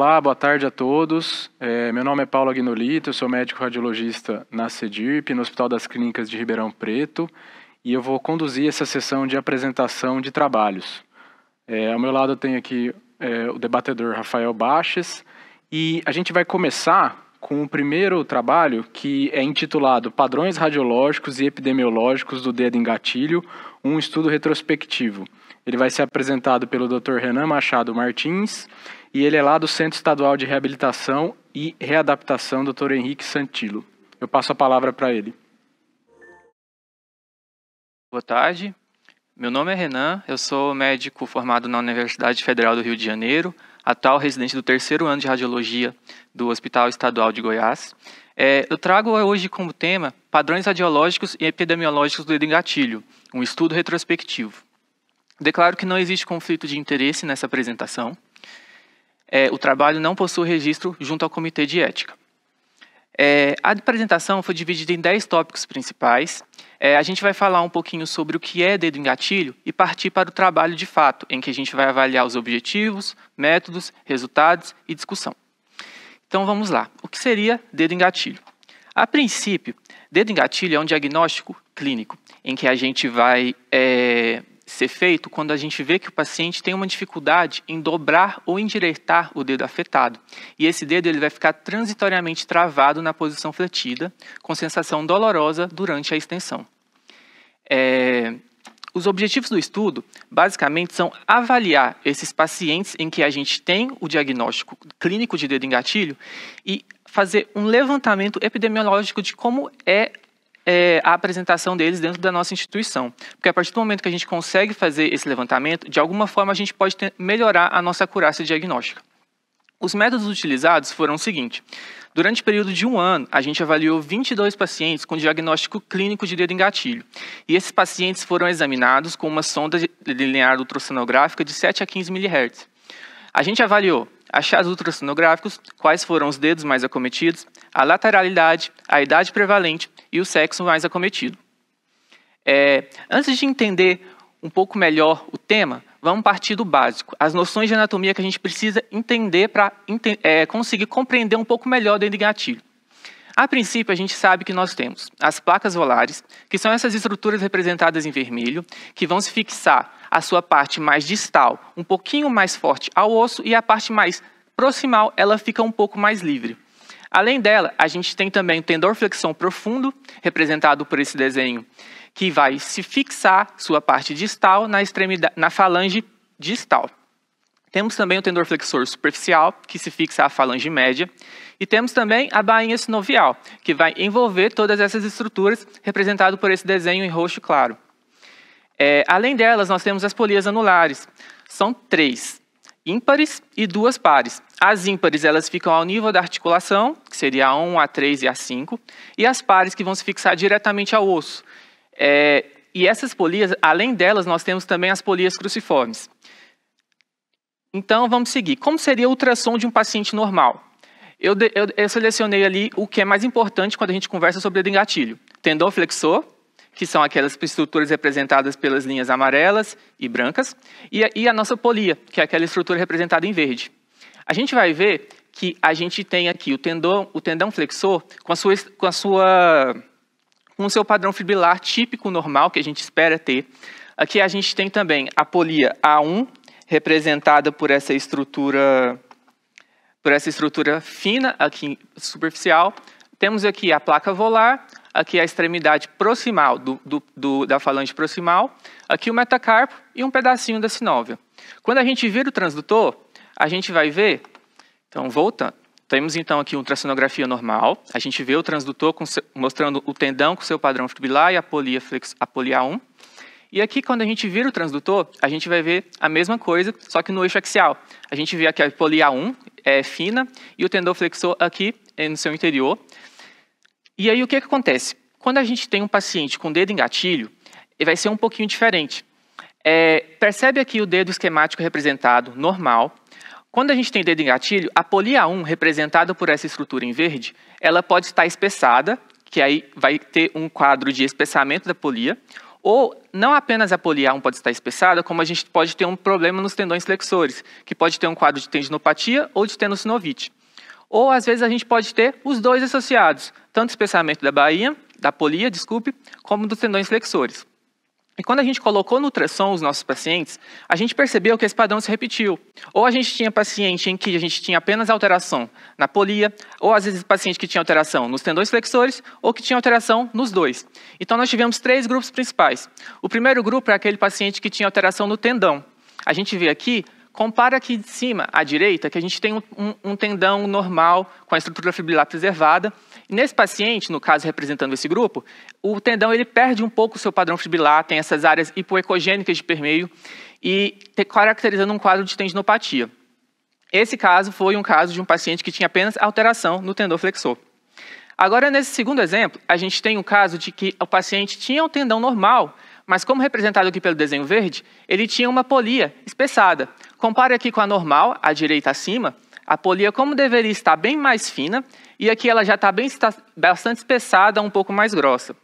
Olá, boa tarde a todos. É, meu nome é Paulo Agnolito, eu sou médico radiologista na CEDIRP, no Hospital das Clínicas de Ribeirão Preto, e eu vou conduzir essa sessão de apresentação de trabalhos. É, ao meu lado eu tenho aqui é, o debatedor Rafael Baches, e a gente vai começar com o primeiro trabalho que é intitulado Padrões Radiológicos e Epidemiológicos do Dedo em Gatilho, um estudo retrospectivo. Ele vai ser apresentado pelo Dr. Renan Machado Martins e ele é lá do Centro Estadual de Reabilitação e Readaptação, Dr. Henrique Santilo. Eu passo a palavra para ele. Boa tarde. Meu nome é Renan, eu sou médico formado na Universidade Federal do Rio de Janeiro, atual residente do terceiro ano de radiologia do Hospital Estadual de Goiás. É, eu trago hoje como tema padrões radiológicos e epidemiológicos do gatilho, um estudo retrospectivo. Declaro que não existe conflito de interesse nessa apresentação é, o trabalho não possui registro junto ao Comitê de Ética. É, a apresentação foi dividida em 10 tópicos principais. É, a gente vai falar um pouquinho sobre o que é dedo em gatilho e partir para o trabalho de fato, em que a gente vai avaliar os objetivos, métodos, resultados e discussão. Então vamos lá. O que seria dedo em gatilho? A princípio, dedo em gatilho é um diagnóstico clínico, em que a gente vai é, ser feito quando a gente vê que o paciente tem uma dificuldade em dobrar ou endireitar o dedo afetado. E esse dedo ele vai ficar transitoriamente travado na posição fletida, com sensação dolorosa durante a extensão. É... Os objetivos do estudo, basicamente, são avaliar esses pacientes em que a gente tem o diagnóstico clínico de dedo em gatilho e fazer um levantamento epidemiológico de como é é, a apresentação deles dentro da nossa instituição. Porque a partir do momento que a gente consegue fazer esse levantamento, de alguma forma a gente pode ter, melhorar a nossa acurácia diagnóstica. Os métodos utilizados foram o seguinte: durante o período de um ano, a gente avaliou 22 pacientes com diagnóstico clínico de dedo em gatilho. E esses pacientes foram examinados com uma sonda linear ultrassonográfica de 7 a 15 MHz. A gente avaliou achados ultrassonográficos, quais foram os dedos mais acometidos, a lateralidade, a idade prevalente, e o sexo mais acometido. É, antes de entender um pouco melhor o tema, vamos partir do básico, as noções de anatomia que a gente precisa entender para é, conseguir compreender um pouco melhor dentro do gatilho. A princípio, a gente sabe que nós temos as placas volares, que são essas estruturas representadas em vermelho, que vão se fixar a sua parte mais distal, um pouquinho mais forte ao osso, e a parte mais proximal, ela fica um pouco mais livre. Além dela, a gente tem também o tendor flexão profundo, representado por esse desenho, que vai se fixar sua parte distal na, extremidade, na falange distal. Temos também o tendor flexor superficial, que se fixa à falange média. E temos também a bainha sinovial, que vai envolver todas essas estruturas, representado por esse desenho em roxo claro. É, além delas, nós temos as polias anulares. São três ímpares e duas pares. As ímpares elas ficam ao nível da articulação, que seria a 1, a 3 e a 5, e as pares que vão se fixar diretamente ao osso. É, e essas polias, além delas, nós temos também as polias cruciformes. Então, vamos seguir. Como seria o ultrassom de um paciente normal? Eu, eu, eu selecionei ali o que é mais importante quando a gente conversa sobre o gatilho. Tendão flexor, que são aquelas estruturas representadas pelas linhas amarelas e brancas, e a, e a nossa polia, que é aquela estrutura representada em verde. A gente vai ver que a gente tem aqui o tendão, o tendão flexor com a sua, com a sua com o seu padrão fibrilar típico normal que a gente espera ter. Aqui a gente tem também a polia A1 representada por essa estrutura por essa estrutura fina aqui superficial. Temos aqui a placa volar aqui a extremidade proximal do, do, do, da falange proximal, aqui o metacarpo e um pedacinho da sinóvia. Quando a gente vira o transdutor, a gente vai ver, então voltando, temos então aqui uma ultrassonografia normal, a gente vê o transdutor seu, mostrando o tendão com seu padrão fibrilar e a polia, flex, a polia 1. E aqui, quando a gente vira o transdutor, a gente vai ver a mesma coisa, só que no eixo axial. A gente vê aqui a polia 1 é fina e o tendão flexor aqui é no seu interior. E aí o que, é que acontece? Quando a gente tem um paciente com dedo em gatilho, vai ser um pouquinho diferente. É, percebe aqui o dedo esquemático representado normal. Quando a gente tem dedo em gatilho, a polia 1, representada por essa estrutura em verde, ela pode estar espessada, que aí vai ter um quadro de espessamento da polia, ou não apenas a polia 1 pode estar espessada, como a gente pode ter um problema nos tendões flexores, que pode ter um quadro de tendinopatia ou de tenossinovite. Ou, às vezes, a gente pode ter os dois associados, tanto o espessamento da baía, da polia, desculpe, como dos tendões flexores. E quando a gente colocou no ultrassom os nossos pacientes, a gente percebeu que esse padrão se repetiu. Ou a gente tinha paciente em que a gente tinha apenas alteração na polia, ou às vezes paciente que tinha alteração nos tendões flexores, ou que tinha alteração nos dois. Então nós tivemos três grupos principais. O primeiro grupo é aquele paciente que tinha alteração no tendão. A gente vê aqui Compara aqui de cima, à direita, que a gente tem um, um tendão normal com a estrutura fibrilar preservada. nesse paciente, no caso representando esse grupo, o tendão ele perde um pouco o seu padrão fibrilar, tem essas áreas hipoecogênicas de permeio e caracterizando um quadro de tendinopatia. Esse caso foi um caso de um paciente que tinha apenas alteração no tendão flexor. Agora, nesse segundo exemplo, a gente tem um caso de que o paciente tinha um tendão normal, mas como representado aqui pelo desenho verde, ele tinha uma polia espessada. Compare aqui com a normal, à direita acima, a polia como deveria estar bem mais fina, e aqui ela já tá está bem, bastante espessada, um pouco mais grossa.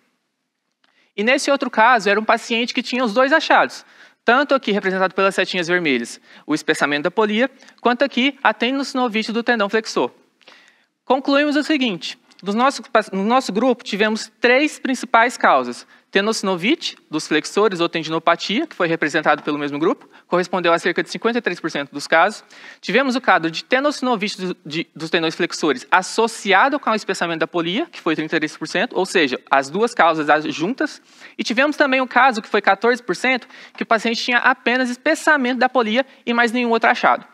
E nesse outro caso, era um paciente que tinha os dois achados, tanto aqui representado pelas setinhas vermelhas, o espessamento da polia, quanto aqui a tendinossinovite do tendão flexor. Concluímos o seguinte, no nosso, no nosso grupo tivemos três principais causas, Tenossinovite, dos flexores ou tendinopatia, que foi representado pelo mesmo grupo, correspondeu a cerca de 53% dos casos. Tivemos o caso de tenossinovite de, dos tendões flexores associado com o espessamento da polia, que foi 33%, ou seja, as duas causas juntas. E tivemos também o caso, que foi 14%, que o paciente tinha apenas espessamento da polia e mais nenhum outro achado.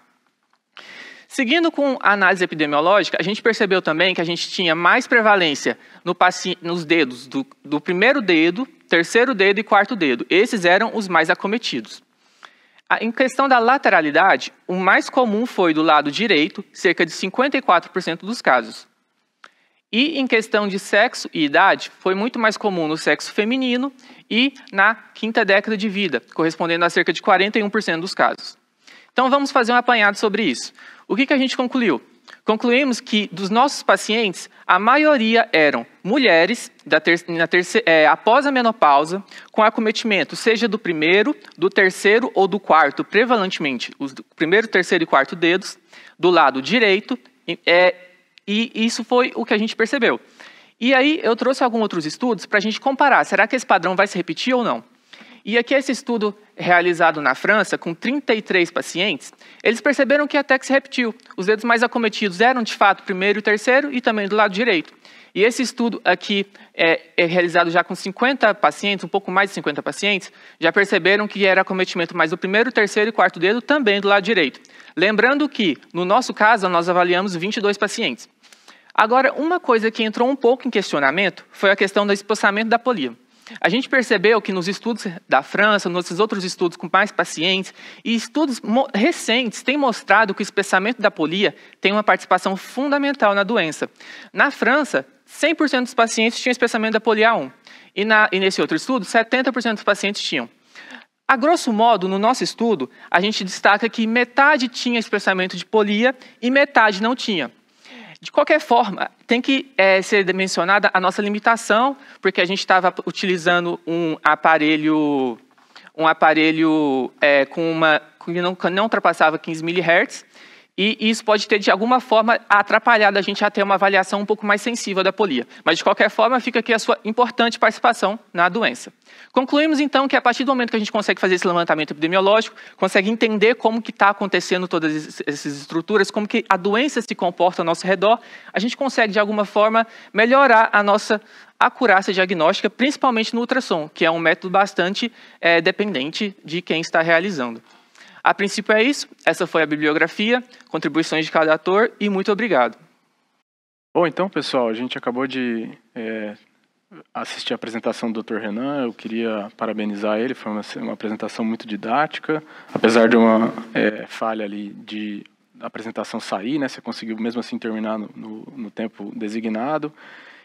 Seguindo com a análise epidemiológica, a gente percebeu também que a gente tinha mais prevalência no nos dedos do, do primeiro dedo, terceiro dedo e quarto dedo. Esses eram os mais acometidos. Em questão da lateralidade, o mais comum foi do lado direito, cerca de 54% dos casos. E em questão de sexo e idade, foi muito mais comum no sexo feminino e na quinta década de vida, correspondendo a cerca de 41% dos casos. Então vamos fazer um apanhado sobre isso. O que, que a gente concluiu? Concluímos que dos nossos pacientes, a maioria eram mulheres ter terce é, após a menopausa, com acometimento, seja do primeiro, do terceiro ou do quarto, prevalentemente, os primeiro, terceiro e quarto dedos, do lado direito, é, e isso foi o que a gente percebeu. E aí eu trouxe alguns outros estudos para a gente comparar, será que esse padrão vai se repetir ou não? E aqui é esse estudo realizado na França, com 33 pacientes, eles perceberam que até que se repetiu. Os dedos mais acometidos eram, de fato, primeiro e terceiro e também do lado direito. E esse estudo aqui é, é, realizado já com 50 pacientes, um pouco mais de 50 pacientes, já perceberam que era acometimento mais do primeiro, terceiro e quarto dedo também do lado direito. Lembrando que, no nosso caso, nós avaliamos 22 pacientes. Agora, uma coisa que entrou um pouco em questionamento foi a questão do espaçamento da polia. A gente percebeu que nos estudos da França, nos outros estudos com mais pacientes e estudos recentes têm mostrado que o espessamento da polia tem uma participação fundamental na doença. Na França, 100% dos pacientes tinham espessamento da polia 1 e, na, e nesse outro estudo, 70% dos pacientes tinham. A grosso modo, no nosso estudo, a gente destaca que metade tinha espessamento de polia e metade não tinha. De qualquer forma, tem que é, ser mencionada a nossa limitação, porque a gente estava utilizando um aparelho, um aparelho é, com uma que não, não ultrapassava 15 mHz, e isso pode ter, de alguma forma, atrapalhado a gente a ter uma avaliação um pouco mais sensível da polia. Mas, de qualquer forma, fica aqui a sua importante participação na doença. Concluímos, então, que a partir do momento que a gente consegue fazer esse levantamento epidemiológico, consegue entender como que está acontecendo todas essas estruturas, como que a doença se comporta ao nosso redor, a gente consegue, de alguma forma, melhorar a nossa acurácia diagnóstica, principalmente no ultrassom, que é um método bastante é, dependente de quem está realizando. A princípio é isso. Essa foi a bibliografia, contribuições de cada ator e muito obrigado. Bom, então, pessoal, a gente acabou de é, assistir a apresentação do Dr. Renan. Eu queria parabenizar ele, foi uma, uma apresentação muito didática, apesar de uma é, falha ali de apresentação sair, né? Você conseguiu mesmo assim terminar no, no, no tempo designado.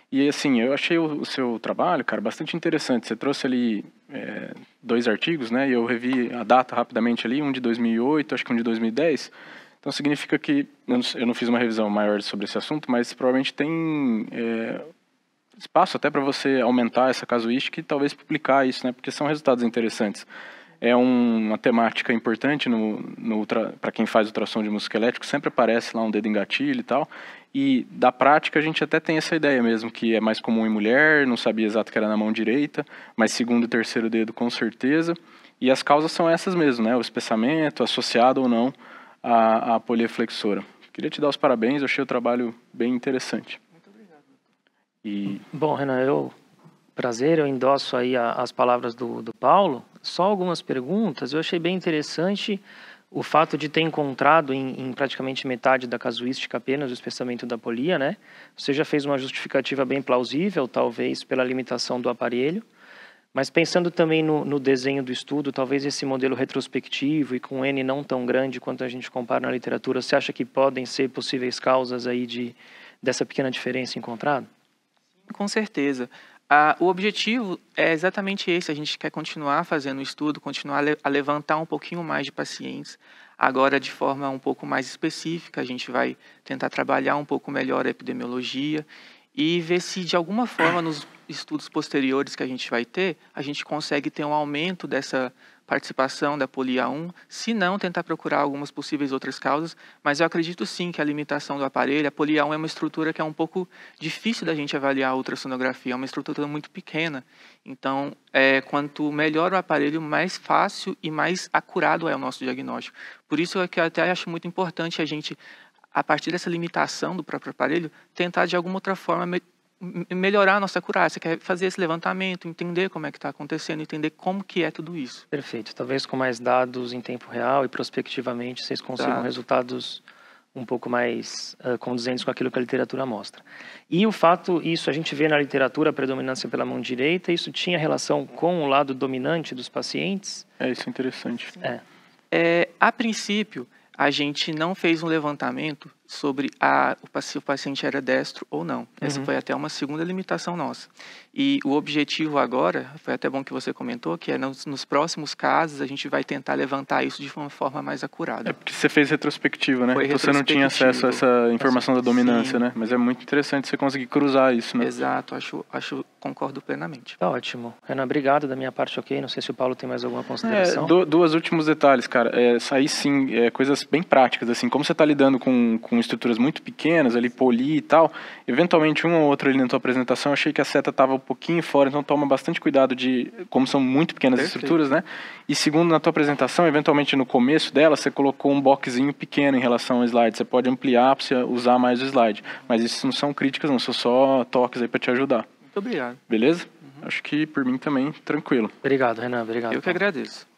E assim, eu achei o, seu trabalho, cara, bastante interessante. Você trouxe ali é, dois artigos, né? E eu revi a data rapidamente ali, um de 2008, acho que um de 2010. Então significa que eu não, eu não fiz uma revisão maior sobre esse assunto, mas provavelmente tem é, espaço até para você aumentar essa casuística e talvez publicar isso, né? Porque são resultados interessantes é uma temática importante no, no para quem faz ultrassom de músculo elétrico, sempre aparece lá um dedo em gatilho e tal. E da prática a gente até tem essa ideia mesmo, que é mais comum em mulher, não sabia exato que era na mão direita, mas segundo e terceiro dedo com certeza. E as causas são essas mesmo, né? O espessamento associado ou não à, à Queria te dar os parabéns, achei o trabalho bem interessante. Muito obrigado. E... Bom, Renan, eu prazer, eu endosso aí as palavras do, do Paulo só algumas perguntas. Eu achei bem interessante o fato de ter encontrado em, em, praticamente metade da casuística apenas o espessamento da polia, né? Você já fez uma justificativa bem plausível, talvez pela limitação do aparelho, mas pensando também no, no, desenho do estudo, talvez esse modelo retrospectivo e com n não tão grande quanto a gente compara na literatura, você acha que podem ser possíveis causas aí de dessa pequena diferença encontrada? Com certeza. Ah, o objetivo é exatamente esse. A gente quer continuar fazendo o estudo, continuar a levantar um pouquinho mais de pacientes. Agora, de forma um pouco mais específica, a gente vai tentar trabalhar um pouco melhor a epidemiologia e ver se, de alguma forma, nos estudos posteriores que a gente vai ter, a gente consegue ter um aumento dessa participação da polia 1, se não tentar procurar algumas possíveis outras causas, mas eu acredito sim que a limitação do aparelho, a polia 1 é uma estrutura que é um pouco difícil da gente avaliar a ultrassonografia, é uma estrutura muito pequena. Então, é, quanto melhor o aparelho, mais fácil e mais acurado é o nosso diagnóstico. Por isso é que eu até acho muito importante a gente, a partir dessa limitação do próprio aparelho, tentar de alguma outra forma melhorar a nossa curar, você quer fazer esse levantamento, entender como é que está acontecendo, entender como que é tudo isso. Perfeito. Talvez com mais dados em tempo real e prospectivamente vocês consigam tá. resultados um pouco mais uh, ah, condizentes com aquilo que a literatura mostra. E o fato, isso a gente vê na literatura, a predominância pela mão direita, isso tinha relação com o lado dominante dos pacientes? É, isso é interessante. É. é a princípio, a gente não fez um levantamento sobre a, se o paciente era destro ou não. Essa uhum. foi até uma segunda limitação nossa. E o objetivo agora, foi até bom que você comentou, que é nos, nos, próximos casos a gente vai tentar levantar isso de uma forma mais acurada. É porque você fez retrospectiva, né? Foi então você não tinha acesso a essa informação da dominância, Sim. né? Mas é muito interessante você conseguir cruzar isso, né? Exato, acho, acho concordo plenamente. Tá ótimo. Renan, obrigado da minha parte, ok? Não sei se o Paulo tem mais alguma consideração. É, do, duas últimos detalhes, cara. É, sair sim, é, coisas bem práticas, assim, como você está lidando com, com estruturas muito pequenas, ali, poli e tal, eventualmente um ou outro ali na tua apresentação, eu achei que a seta estava pouquinho fora, então toma bastante cuidado de como são muito pequenas Perfeito. estruturas, né? E segundo, na tua apresentação, eventualmente no começo dela, você colocou um boxinho pequeno em relação ao slide. Você pode ampliar para usar mais o slide. Mas isso não são críticas, não, são só toques aí para te ajudar. Muito obrigado. Beleza? Uhum. Acho que por mim também, tranquilo. Obrigado, Renan. Obrigado. Eu que agradeço.